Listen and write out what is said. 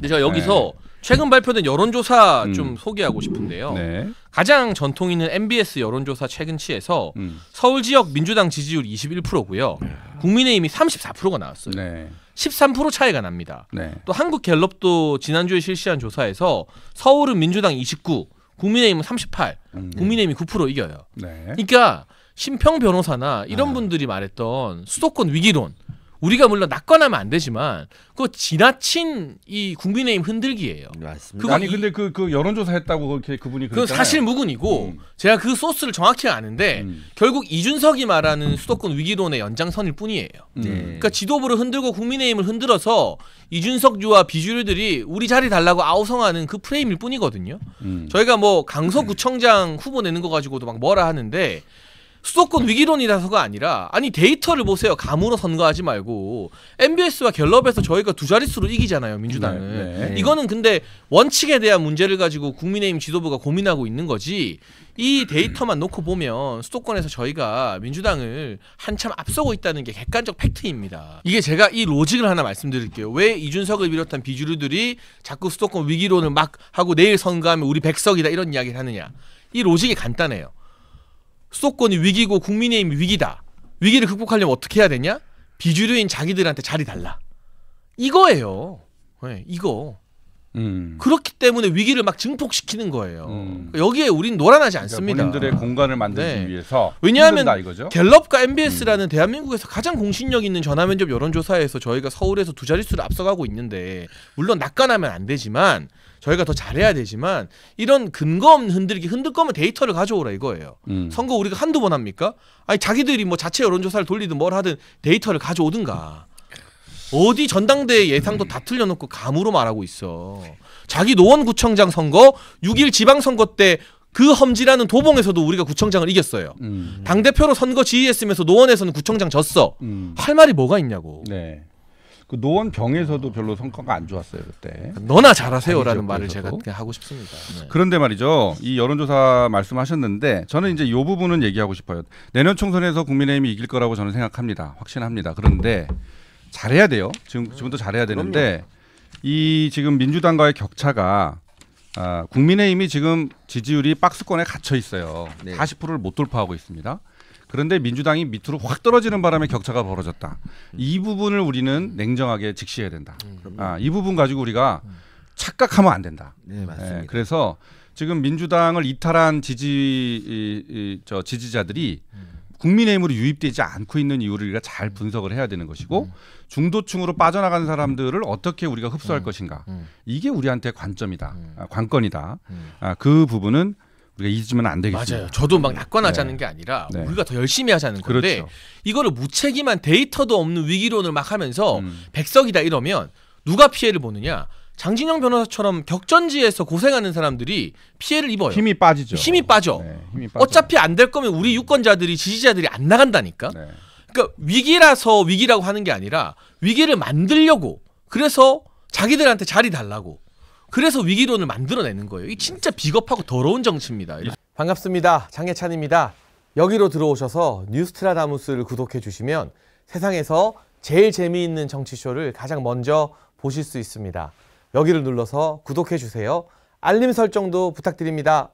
근데 제가 여기서 네. 최근 발표된 여론조사 음. 좀 소개하고 싶은데요. 네. 가장 전통 있는 MBS 여론조사 최근치에서 음. 서울 지역 민주당 지지율 21%고요. 네. 국민의힘이 34%가 나왔어요. 네. 13% 차이가 납니다. 네. 또 한국갤럽도 지난주에 실시한 조사에서 서울은 민주당 29, 국민의힘은 38, 음. 국민의힘이 9% 이겨요. 네. 그러니까 심평 변호사나 이런 아. 분들이 말했던 수도권 위기론 우리가 물론 낙관하면 안 되지만 그 지나친 이 국민의힘 흔들기예요. 맞습니다. 아니 근데 그, 그 여론조사 했다고 그렇게 그분이 그 사실 무근이고 음. 제가 그 소스를 정확히 아는데 음. 결국 이준석이 말하는 수도권 위기론의 연장선일 뿐이에요. 음. 네. 그러니까 지도부를 흔들고 국민의힘을 흔들어서 이준석주와 비주류들이 우리 자리 달라고 아우성하는 그 프레임일 뿐이거든요. 음. 저희가 뭐 강서구청장 후보 내는 거 가지고도 막 뭐라 하는데 수도권 위기론이라서가 아니라 아니 데이터를 보세요. 감으로 선거하지 말고 MBS와 결럽해서 저희가 두 자릿수로 이기잖아요. 민주당은. 네, 네, 네. 이거는 근데 원칙에 대한 문제를 가지고 국민의힘 지도부가 고민하고 있는 거지. 이 데이터만 놓고 보면 수도권에서 저희가 민주당을 한참 앞서고 있다는 게 객관적 팩트입니다. 이게 제가 이 로직을 하나 말씀드릴게요. 왜 이준석을 비롯한 비주류들이 자꾸 수도권 위기론을 막 하고 내일 선거하면 우리 백석이다 이런 이야기를 하느냐. 이 로직이 간단해요. 수도권이 위기고 국민의힘이 위기다. 위기를 극복하려면 어떻게 해야 되냐? 비주류인 자기들한테 자리 달라. 이거예요. 네, 이거. 음. 그렇기 때문에 위기를 막 증폭시키는 거예요. 음. 그러니까 여기에 우린 놀아나지 그러니까 않습니다. 그러니까 본인들의 공간을 만들기 네. 위해서 왜냐하면 갤럽과 MBS라는 음. 대한민국에서 가장 공신력 있는 전화면접 여론조사에서 저희가 서울에서 두 자릿수를 앞서가고 있는데 물론 낙관하면 안 되지만 저희가 더 잘해야 되지만 이런 근거 없는 흔들기 흔들 거면 데이터를 가져오라 이거예요. 음. 선거 우리가 한두 번 합니까? 아니 자기들이 뭐 자체 여론조사를 돌리든 뭘 하든 데이터를 가져오든가. 어디 전당대회 예상도 다 틀려놓고 감으로 말하고 있어. 자기 노원구청장 선거 6일 지방선거 때 그 험지라는 도봉에서도 우리가 구청장을 이겼어요. 음. 당대표로 선거 지휘했으면서 노원에서는 구청장 졌어. 음. 할 말이 뭐가 있냐고. 네. 그 노원 병에서도 별로 성과가 안 좋았어요 그때. 너나 잘하세요라는 말을 제가 하고 싶습니다. 네. 그런데 말이죠, 이 여론조사 말씀하셨는데 저는 이제 이 부분은 얘기하고 싶어요. 내년 총선에서 국민의힘이 이길 거라고 저는 생각합니다, 확신합니다. 그런데 잘해야 돼요. 지금 음. 지금도 잘해야 되는데 그럼요. 이 지금 민주당과의 격차가 아, 국민의힘이 지금 지지율이 박스권에 갇혀 있어요. 네. 40%를 못 돌파하고 있습니다. 그런데 민주당이 밑으로 확 떨어지는 바람에 격차가 벌어졌다. 음. 이 부분을 우리는 냉정하게 직시해야 된다. 음, 아, 이 부분 가지고 우리가 착각하면 안 된다. 네, 예, 맞습니다. 예, 그래서 지금 민주당을 이탈한 지지 이, 이, 저 지지자들이 음. 국민의힘으로 유입되지 않고 있는 이유를 우리가 잘 분석을 해야 되는 것이고 음. 중도층으로 빠져나간 사람들을 어떻게 우리가 흡수할 음. 것인가 음. 이게 우리한테 관점이다 음. 아, 관건이다 음. 아, 그 부분은 우리가 잊으면 안되겠죠 맞아요. 저도 막 네. 낙관하자는 네. 게 아니라 네. 우리가 더 열심히 하자는 건데 그렇죠. 이거를 무책임한 데이터도 없는 위기론을 막 하면서 음. 백석이다 이러면 누가 피해를 보느냐? 장진영 변호사처럼 격전지에서 고생하는 사람들이 피해를 입어요. 힘이 빠지죠. 힘이 빠져. 네, 힘이 어차피 안 될 거면 우리 유권자들이 지지자들이 안 나간다니까. 네. 그러니까 위기라서 위기라고 하는 게 아니라 위기를 만들려고 그래서 자기들한테 자리 달라고 그래서 위기론을 만들어내는 거예요. 이 진짜 비겁하고 더러운 정치입니다. 반갑습니다. 장혜찬입니다. 여기로 들어오셔서 뉴스트라다무스를 구독해 주시면 세상에서 제일 재미있는 정치쇼를 가장 먼저 보실 수 있습니다. 여기를 눌러서 구독해주세요. 알림 설정도 부탁드립니다.